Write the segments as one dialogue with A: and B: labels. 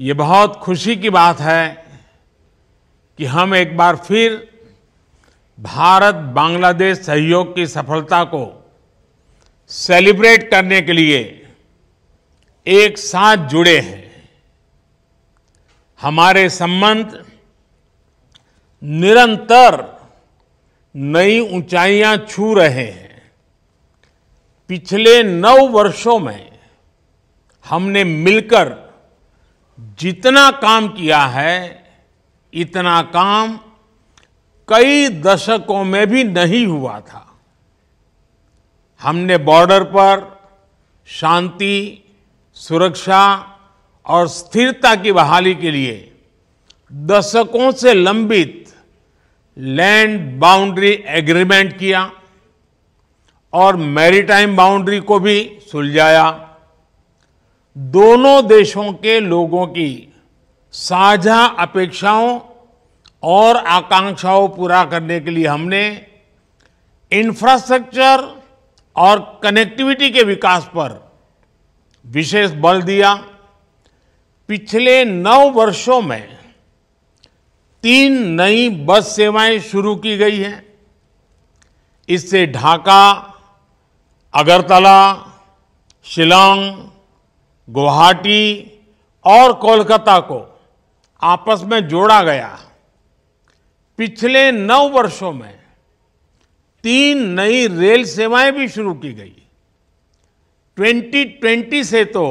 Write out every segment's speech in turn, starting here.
A: ये बहुत खुशी की बात है कि हम एक बार फिर भारत बांग्लादेश सहयोग की सफलता को सेलिब्रेट करने के लिए एक साथ जुड़े हैं हमारे संबंध निरंतर नई ऊंचाइयां छू रहे हैं पिछले नौ वर्षों में हमने मिलकर जितना काम किया है इतना काम कई दशकों में भी नहीं हुआ था हमने बॉर्डर पर शांति सुरक्षा और स्थिरता की बहाली के लिए दशकों से लंबित लैंड बाउंड्री एग्रीमेंट किया और मैरीटाइम बाउंड्री को भी सुलझाया दोनों देशों के लोगों की साझा अपेक्षाओं और आकांक्षाओं पूरा करने के लिए हमने इंफ्रास्ट्रक्चर और कनेक्टिविटी के विकास पर विशेष बल दिया पिछले नौ वर्षों में तीन नई बस सेवाएं शुरू की गई हैं इससे ढाका अगरतला शिलांग गुवाहाटी और कोलकाता को आपस में जोड़ा गया पिछले नौ वर्षों में तीन नई रेल सेवाएं भी शुरू की गई 2020 से तो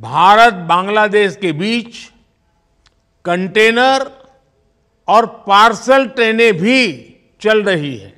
A: भारत बांग्लादेश के बीच कंटेनर और पार्सल ट्रेनें भी चल रही है